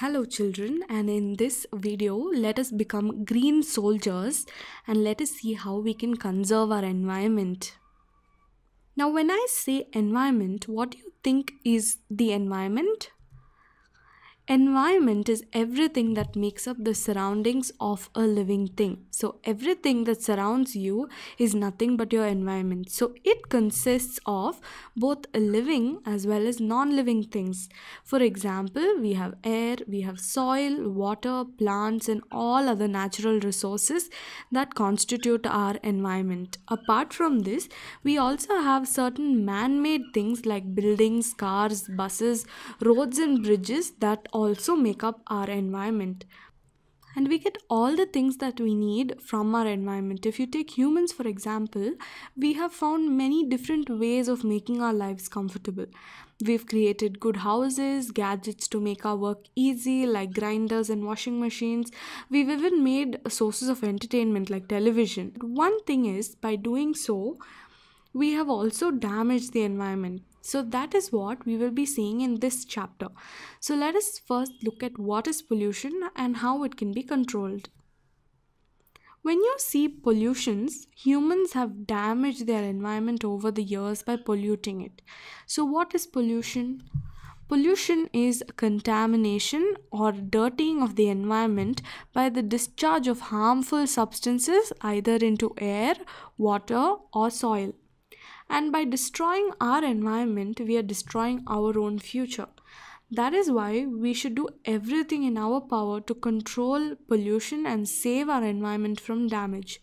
Hello children and in this video let us become green soldiers and let us see how we can conserve our environment. Now when I say environment what do you think is the environment? Environment is everything that makes up the surroundings of a living thing. So, everything that surrounds you is nothing but your environment. So, it consists of both living as well as non living things. For example, we have air, we have soil, water, plants, and all other natural resources that constitute our environment. Apart from this, we also have certain man made things like buildings, cars, buses, roads, and bridges that also make up our environment. And we get all the things that we need from our environment. If you take humans, for example, we have found many different ways of making our lives comfortable. We've created good houses, gadgets to make our work easy, like grinders and washing machines. We've even made sources of entertainment, like television. One thing is, by doing so, we have also damaged the environment. So, that is what we will be seeing in this chapter. So, let us first look at what is pollution and how it can be controlled. When you see pollutions, humans have damaged their environment over the years by polluting it. So, what is pollution? Pollution is contamination or dirtying of the environment by the discharge of harmful substances either into air, water, or soil. And by destroying our environment, we are destroying our own future. That is why we should do everything in our power to control pollution and save our environment from damage.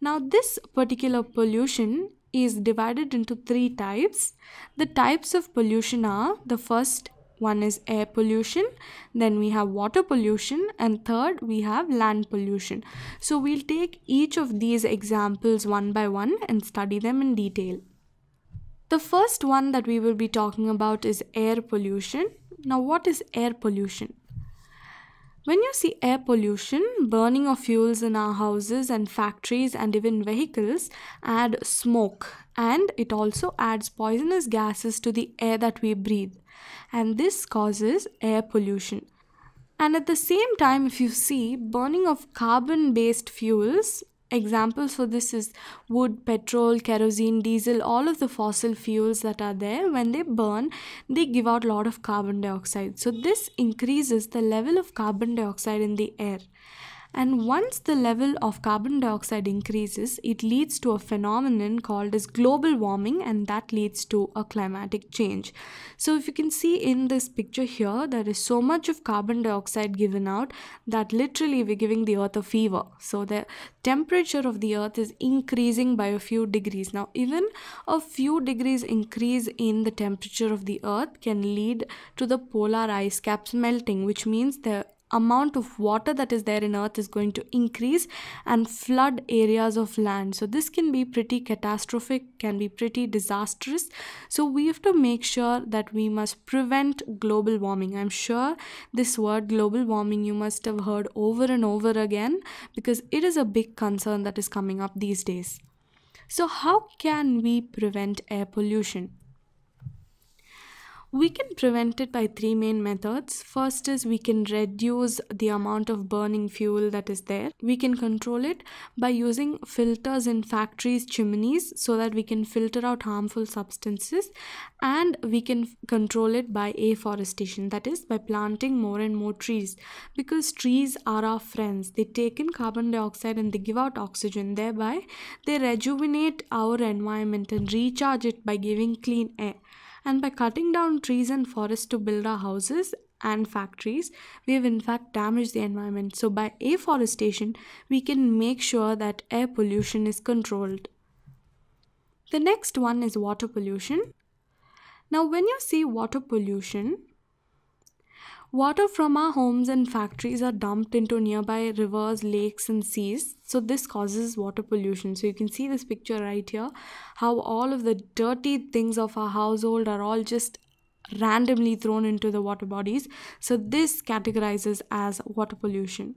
Now, this particular pollution is divided into three types. The types of pollution are the first one is air pollution then we have water pollution and third we have land pollution so we'll take each of these examples one by one and study them in detail the first one that we will be talking about is air pollution. Now, what is air pollution? When you see air pollution, burning of fuels in our houses and factories and even vehicles add smoke and it also adds poisonous gases to the air that we breathe. And this causes air pollution. And at the same time, if you see burning of carbon based fuels examples for this is wood petrol kerosene diesel all of the fossil fuels that are there when they burn they give out a lot of carbon dioxide so this increases the level of carbon dioxide in the air and once the level of carbon dioxide increases, it leads to a phenomenon called as global warming and that leads to a climatic change. So if you can see in this picture here, there is so much of carbon dioxide given out that literally we're giving the earth a fever. So the temperature of the earth is increasing by a few degrees. Now even a few degrees increase in the temperature of the earth can lead to the polar ice caps melting which means the amount of water that is there in earth is going to increase and flood areas of land so this can be pretty catastrophic can be pretty disastrous so we have to make sure that we must prevent global warming i'm sure this word global warming you must have heard over and over again because it is a big concern that is coming up these days so how can we prevent air pollution we can prevent it by three main methods. First is we can reduce the amount of burning fuel that is there. We can control it by using filters in factories, chimneys, so that we can filter out harmful substances and we can control it by afforestation, that is by planting more and more trees because trees are our friends. They take in carbon dioxide and they give out oxygen. Thereby, they rejuvenate our environment and recharge it by giving clean air. And by cutting down trees and forests to build our houses and factories, we have in fact damaged the environment. So, by afforestation, we can make sure that air pollution is controlled. The next one is water pollution. Now, when you see water pollution, Water from our homes and factories are dumped into nearby rivers, lakes, and seas. So, this causes water pollution. So, you can see this picture right here how all of the dirty things of our household are all just randomly thrown into the water bodies. So, this categorizes as water pollution.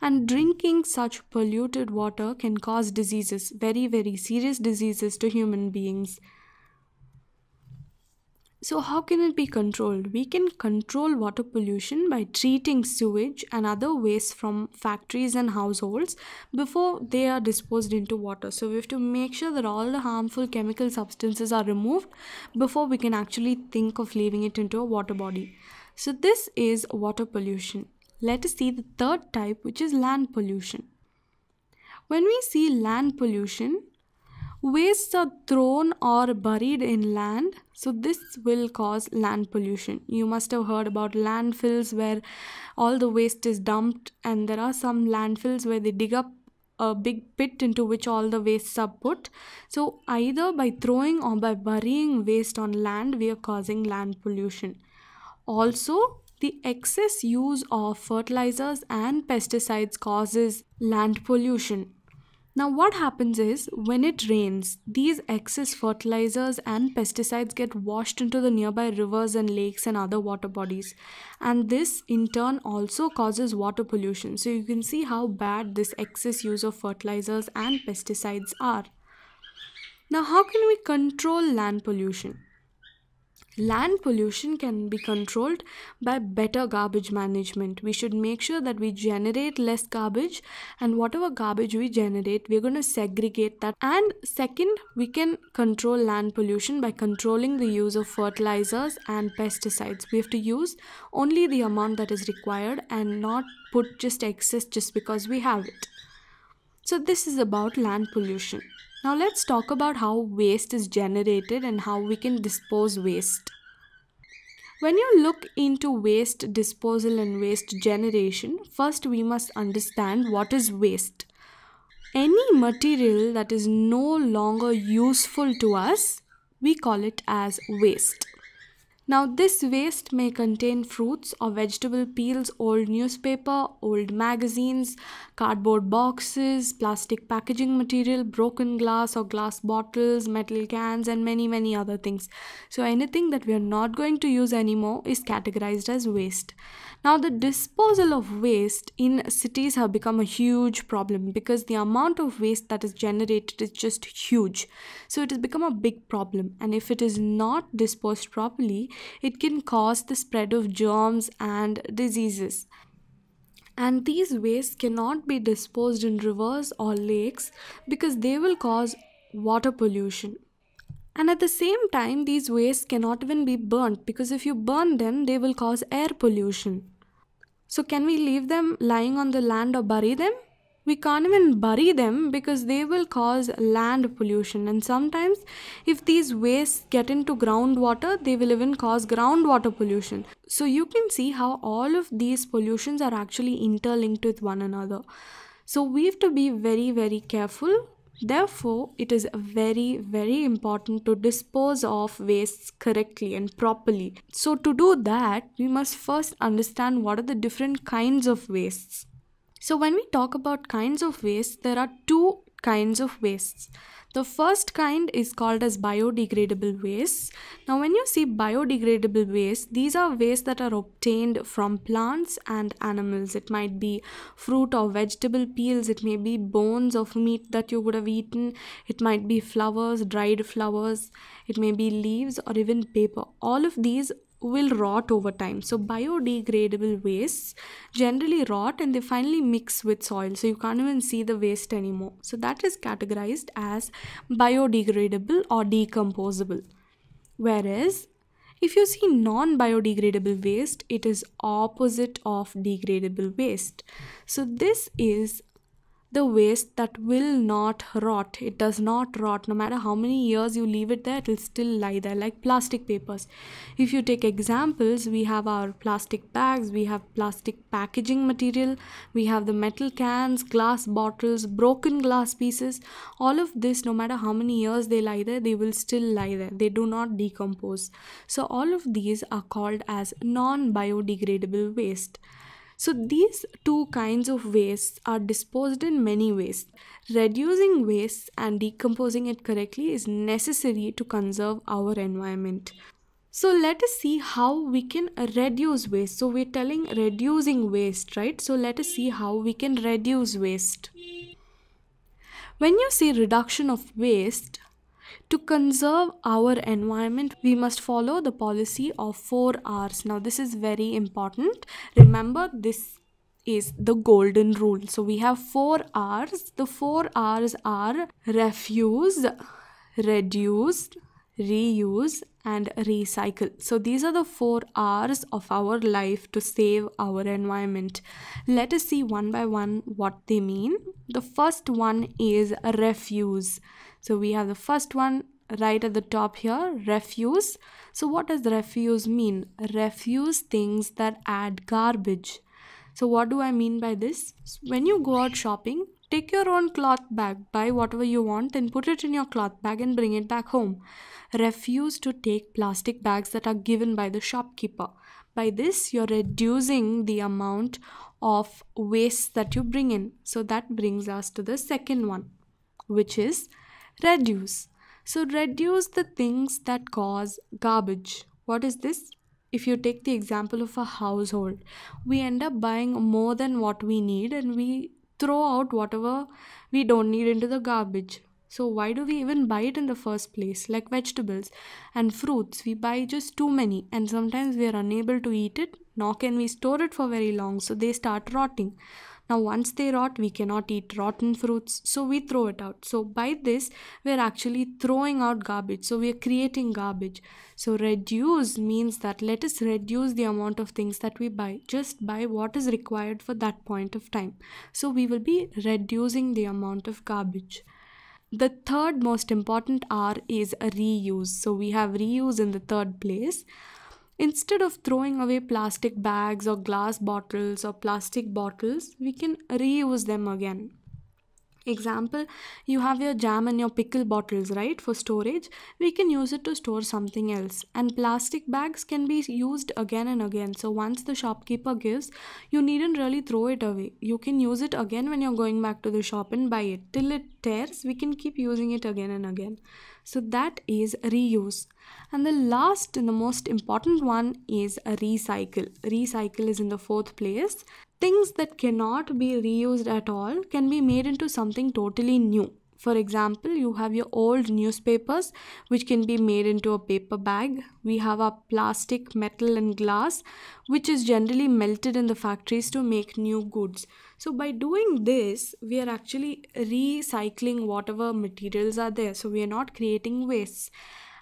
And drinking such polluted water can cause diseases, very, very serious diseases to human beings. So how can it be controlled? We can control water pollution by treating sewage and other waste from factories and households before they are disposed into water. So we have to make sure that all the harmful chemical substances are removed before we can actually think of leaving it into a water body. So this is water pollution. Let us see the third type which is land pollution. When we see land pollution, wastes are thrown or buried in land so this will cause land pollution. You must have heard about landfills where all the waste is dumped and there are some landfills where they dig up a big pit into which all the wastes are put. So either by throwing or by burying waste on land, we are causing land pollution. Also, the excess use of fertilizers and pesticides causes land pollution. Now what happens is when it rains, these excess fertilizers and pesticides get washed into the nearby rivers and lakes and other water bodies. And this in turn also causes water pollution. So you can see how bad this excess use of fertilizers and pesticides are. Now how can we control land pollution? Land pollution can be controlled by better garbage management. We should make sure that we generate less garbage, and whatever garbage we generate, we're going to segregate that. And second, we can control land pollution by controlling the use of fertilizers and pesticides. We have to use only the amount that is required and not put just excess just because we have it. So, this is about land pollution. Now let's talk about how waste is generated and how we can dispose waste. When you look into waste disposal and waste generation, first we must understand what is waste. Any material that is no longer useful to us, we call it as waste. Now this waste may contain fruits or vegetable peels, old newspaper, old magazines, cardboard boxes, plastic packaging material, broken glass or glass bottles, metal cans, and many, many other things. So, anything that we are not going to use anymore is categorized as waste. Now, the disposal of waste in cities have become a huge problem because the amount of waste that is generated is just huge. So, it has become a big problem, and if it is not disposed properly, it can cause the spread of germs and diseases and these wastes cannot be disposed in rivers or lakes because they will cause water pollution. And at the same time, these wastes cannot even be burnt because if you burn them, they will cause air pollution. So, can we leave them lying on the land or bury them? We can't even bury them because they will cause land pollution. And sometimes, if these wastes get into groundwater, they will even cause groundwater pollution. So you can see how all of these pollutions are actually interlinked with one another. So we have to be very, very careful. Therefore, it is very, very important to dispose of wastes correctly and properly. So to do that, we must first understand what are the different kinds of wastes. So when we talk about kinds of waste, there are two kinds of wastes. The first kind is called as biodegradable wastes. Now when you see biodegradable wastes, these are wastes that are obtained from plants and animals. It might be fruit or vegetable peels, it may be bones of meat that you would have eaten, it might be flowers, dried flowers, it may be leaves or even paper. All of these will rot over time. So biodegradable wastes generally rot and they finally mix with soil. So you can't even see the waste anymore. So that is categorized as biodegradable or decomposable. Whereas if you see non-biodegradable waste, it is opposite of degradable waste. So this is the waste that will not rot it does not rot no matter how many years you leave it there it will still lie there like plastic papers if you take examples we have our plastic bags we have plastic packaging material we have the metal cans glass bottles broken glass pieces all of this no matter how many years they lie there they will still lie there they do not decompose so all of these are called as non biodegradable waste so these two kinds of wastes are disposed in many ways. Reducing waste and decomposing it correctly is necessary to conserve our environment. So let us see how we can reduce waste. So we're telling reducing waste, right? So let us see how we can reduce waste. When you say reduction of waste, to conserve our environment, we must follow the policy of 4 R's. Now, this is very important. Remember, this is the golden rule. So, we have 4 R's. The 4 R's are refuse, reduce, reuse and recycle so these are the four r's of our life to save our environment let us see one by one what they mean the first one is refuse so we have the first one right at the top here refuse so what does refuse mean refuse things that add garbage so what do i mean by this when you go out shopping take your own cloth bag buy whatever you want and put it in your cloth bag and bring it back home refuse to take plastic bags that are given by the shopkeeper by this you're reducing the amount of waste that you bring in so that brings us to the second one which is reduce. So reduce the things that cause garbage. What is this? If you take the example of a household, we end up buying more than what we need and we throw out whatever we don't need into the garbage. So why do we even buy it in the first place? Like vegetables and fruits, we buy just too many and sometimes we are unable to eat it, nor can we store it for very long, so they start rotting. Now, once they rot, we cannot eat rotten fruits, so we throw it out. So, by this, we're actually throwing out garbage. So, we're creating garbage. So, reduce means that let us reduce the amount of things that we buy, just buy what is required for that point of time. So, we will be reducing the amount of garbage. The third most important R is reuse. So we have reuse in the third place. Instead of throwing away plastic bags or glass bottles or plastic bottles, we can reuse them again. Example, you have your jam and your pickle bottles, right, for storage. We can use it to store something else. And plastic bags can be used again and again. So once the shopkeeper gives, you needn't really throw it away. You can use it again when you're going back to the shop and buy it. Till it tears, we can keep using it again and again. So that is reuse. And the last and the most important one is a recycle. Recycle is in the fourth place. Things that cannot be reused at all can be made into something totally new. For example, you have your old newspapers which can be made into a paper bag. We have our plastic, metal and glass which is generally melted in the factories to make new goods. So by doing this, we are actually recycling whatever materials are there. So we are not creating waste.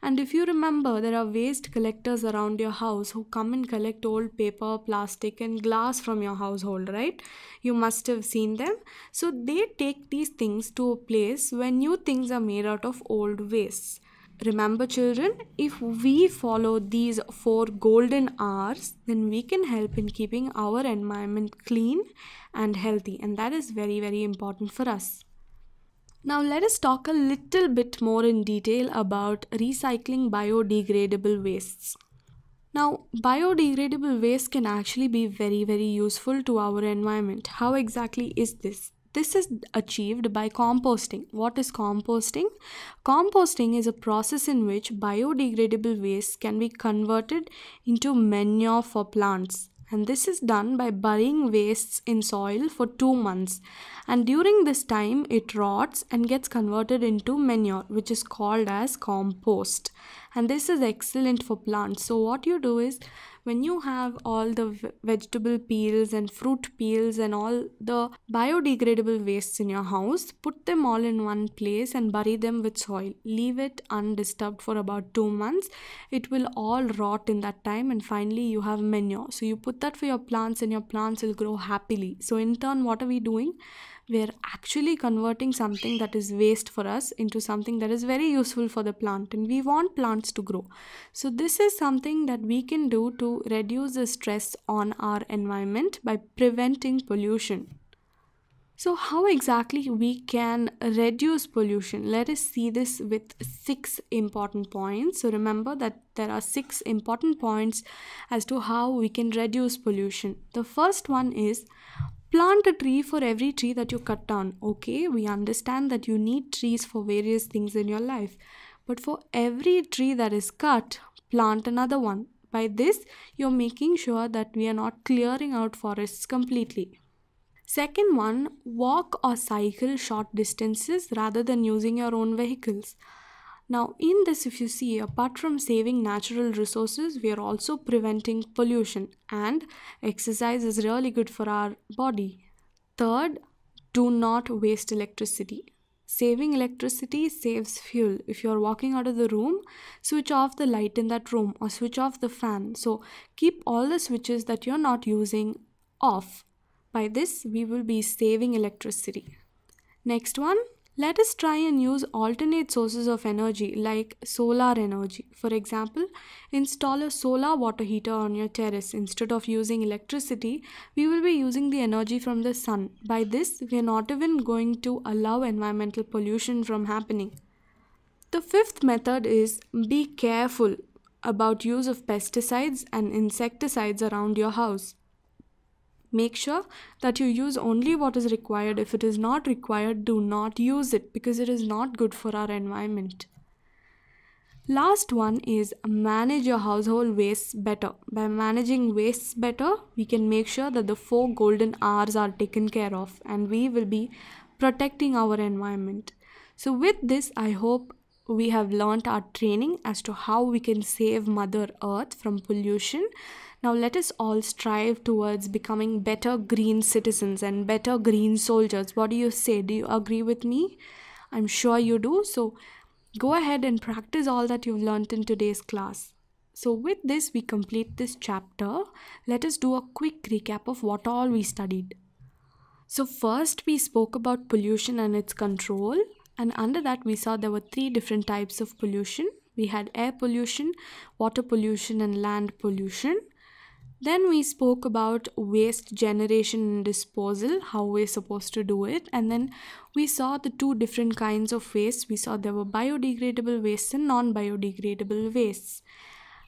And if you remember, there are waste collectors around your house who come and collect old paper, plastic, and glass from your household, right? You must have seen them. So they take these things to a place where new things are made out of old wastes. Remember, children, if we follow these four golden R's, then we can help in keeping our environment clean and healthy, and that is very, very important for us. Now let us talk a little bit more in detail about recycling biodegradable wastes. Now biodegradable waste can actually be very very useful to our environment. How exactly is this? This is achieved by composting. What is composting? Composting is a process in which biodegradable waste can be converted into manure for plants and this is done by burying wastes in soil for 2 months and during this time it rots and gets converted into manure which is called as compost and this is excellent for plants so what you do is when you have all the vegetable peels and fruit peels and all the biodegradable wastes in your house, put them all in one place and bury them with soil. Leave it undisturbed for about two months. It will all rot in that time and finally you have manure. So you put that for your plants and your plants will grow happily. So in turn, what are we doing? we're actually converting something that is waste for us into something that is very useful for the plant and we want plants to grow so this is something that we can do to reduce the stress on our environment by preventing pollution so how exactly we can reduce pollution? Let us see this with six important points. So remember that there are six important points as to how we can reduce pollution. The first one is Plant a tree for every tree that you cut down. Okay, we understand that you need trees for various things in your life. But for every tree that is cut, plant another one. By this, you're making sure that we are not clearing out forests completely. Second one, walk or cycle short distances rather than using your own vehicles. Now in this if you see apart from saving natural resources we are also preventing pollution and exercise is really good for our body. Third, do not waste electricity. Saving electricity saves fuel. If you're walking out of the room, switch off the light in that room or switch off the fan. So keep all the switches that you're not using off. By this, we will be saving electricity. Next one let us try and use alternate sources of energy like solar energy. For example, install a solar water heater on your terrace. Instead of using electricity, we will be using the energy from the sun. By this, we are not even going to allow environmental pollution from happening. The fifth method is be careful about use of pesticides and insecticides around your house make sure that you use only what is required if it is not required do not use it because it is not good for our environment last one is manage your household wastes better by managing wastes better we can make sure that the four golden r's are taken care of and we will be protecting our environment so with this i hope we have learnt our training as to how we can save mother earth from pollution now let us all strive towards becoming better green citizens and better green soldiers. What do you say? Do you agree with me? I'm sure you do. So go ahead and practice all that you've learned in today's class. So, with this, we complete this chapter. Let us do a quick recap of what all we studied. So, first, we spoke about pollution and its control, and under that, we saw there were three different types of pollution we had air pollution, water pollution, and land pollution. Then we spoke about waste generation and disposal, how we're supposed to do it. And then we saw the two different kinds of waste. We saw there were biodegradable wastes and non biodegradable wastes.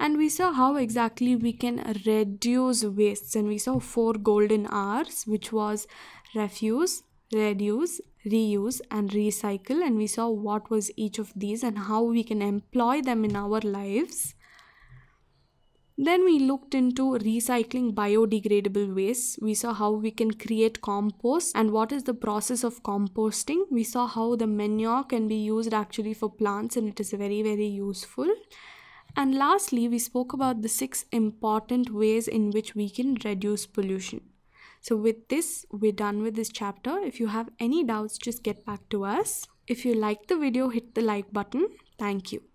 And we saw how exactly we can reduce wastes. And we saw four golden R's, which was refuse, reduce, reuse, and recycle. And we saw what was each of these and how we can employ them in our lives. Then we looked into recycling biodegradable waste. We saw how we can create compost and what is the process of composting. We saw how the manure can be used actually for plants and it is very, very useful. And lastly, we spoke about the six important ways in which we can reduce pollution. So, with this, we're done with this chapter. If you have any doubts, just get back to us. If you like the video, hit the like button. Thank you.